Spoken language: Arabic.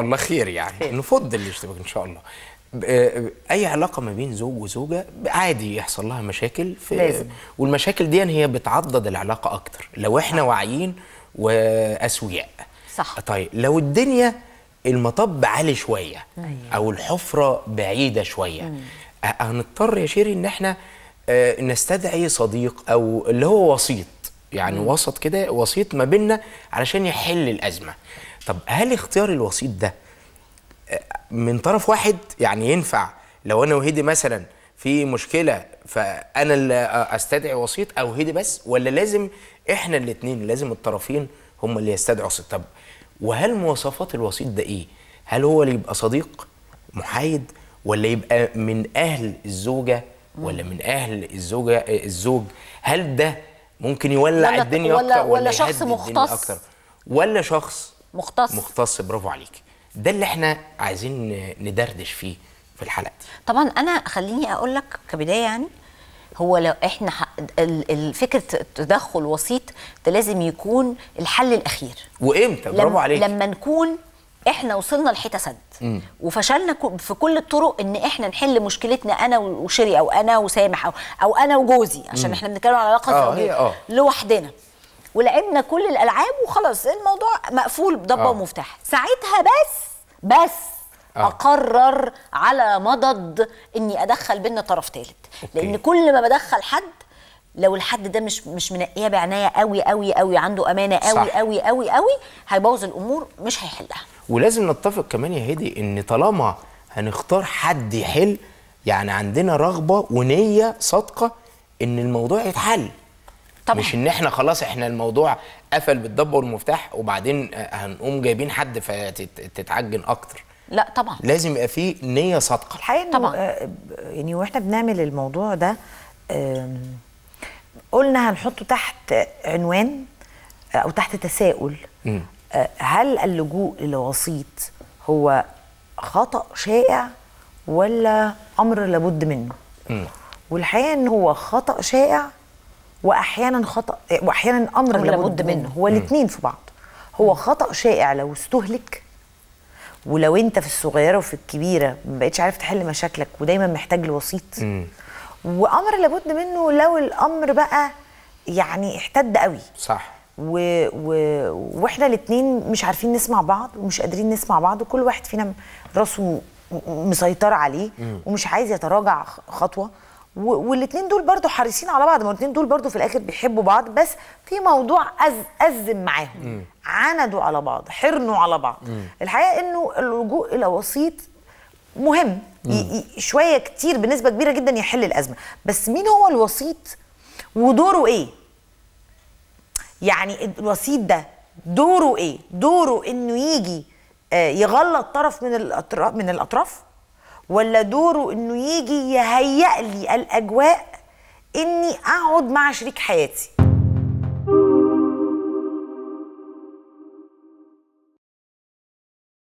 الله خير يعني خير. اللي الاشتباك ان شاء الله آه، اي علاقه ما بين زوج وزوجه عادي يحصل لها مشاكل في لازم. والمشاكل دي هي بتعضد العلاقه اكتر لو احنا صح. واعيين واسوياء صح طيب لو الدنيا المطب عالي شويه أيوة. او الحفره بعيده شويه مم. هنضطر يا شيري ان احنا آه، نستدعي صديق او اللي هو وسيط يعني مم. وسط كده وسيط ما بيننا علشان يحل الازمه طب هل اختيار الوسيط ده من طرف واحد يعني ينفع لو انا وهدي مثلا في مشكله فانا اللي استدعي وسيط او هدي بس ولا لازم احنا الاثنين لازم الطرفين هم اللي يستدعوا وسيط طب وهل مواصفات الوسيط ده ايه هل هو اللي يبقى صديق محايد ولا يبقى من اهل الزوجه ولا من اهل الزوجه الزوج هل ده ممكن يولع ولا الدنيا ولا اكتر ولا, ولا شخص مختص أكتر ولا شخص مختص مختص برافو عليك ده اللي احنا عايزين ندردش فيه في الحلقه دي طبعا انا خليني اقول لك كبدايه يعني هو لو احنا فكره التدخل وسيط ده لازم يكون الحل الاخير وامتى برافو عليك لما نكون احنا وصلنا لحته سد وفشلنا في كل الطرق ان احنا نحل مشكلتنا انا وشيري او انا وسامح او او انا وجوزي عشان مم. احنا بنتكلم على علاقه آه زوجيه آه. لوحدنا ولعبنا كل الالعاب وخلاص الموضوع مقفول ضبه آه. ومفتاح ساعتها بس بس آه. اقرر على مضض اني ادخل بينا طرف ثالث لان كل ما بدخل حد لو الحد ده مش مش منقيه بعنايه قوي قوي قوي عنده امانه قوي صح. قوي قوي قوي هيبوظ الامور مش هيحلها ولازم نتفق كمان يا هدي ان طالما هنختار حد يحل يعني عندنا رغبه ونيه صادقه ان الموضوع يتحل طبعا. مش ان احنا خلاص احنا الموضوع قفل بالضبه والمفتاح وبعدين هنقوم جايبين حد فتتعجن اكتر لا طبعا لازم يبقى فيه نيه صادقه الحقيقه طبعا آه، يعني واحنا بنعمل الموضوع ده قلنا هنحطه تحت عنوان آه، او تحت تساؤل م. آه، هل اللجوء للوسيط هو خطا شائع ولا امر لابد منه م. والحقيقه ان هو خطا شائع واحيانا خطا واحيانا امر لابد منه هو الاثنين في بعض هو خطا شائع لو استهلك ولو انت في الصغيره وفي الكبيره ما بقتش عارف تحل مشاكلك ودايما محتاج لوسيط وامر لابد منه لو الامر بقى يعني احتد قوي صح و... و... واحنا الاثنين مش عارفين نسمع بعض ومش قادرين نسمع بعض وكل واحد فينا راسه مسيطر عليه ومش عايز يتراجع خطوه والاثنين دول برضو حريصين على بعض ما الاثنين دول برضو في الاخر بيحبوا بعض بس في موضوع أز ازم معاهم مم. عندوا على بعض حرنوا على بعض مم. الحقيقه انه اللجوء الى وسيط مهم شويه كتير بنسبه كبيره جدا يحل الازمه بس مين هو الوسيط ودوره ايه يعني الوسيط ده دوره ايه دوره انه يجي آه، يغلط طرف من الاطراف من الاطراف ولا دوره انه يجي يهيئ لي الاجواء اني اقعد مع شريك حياتي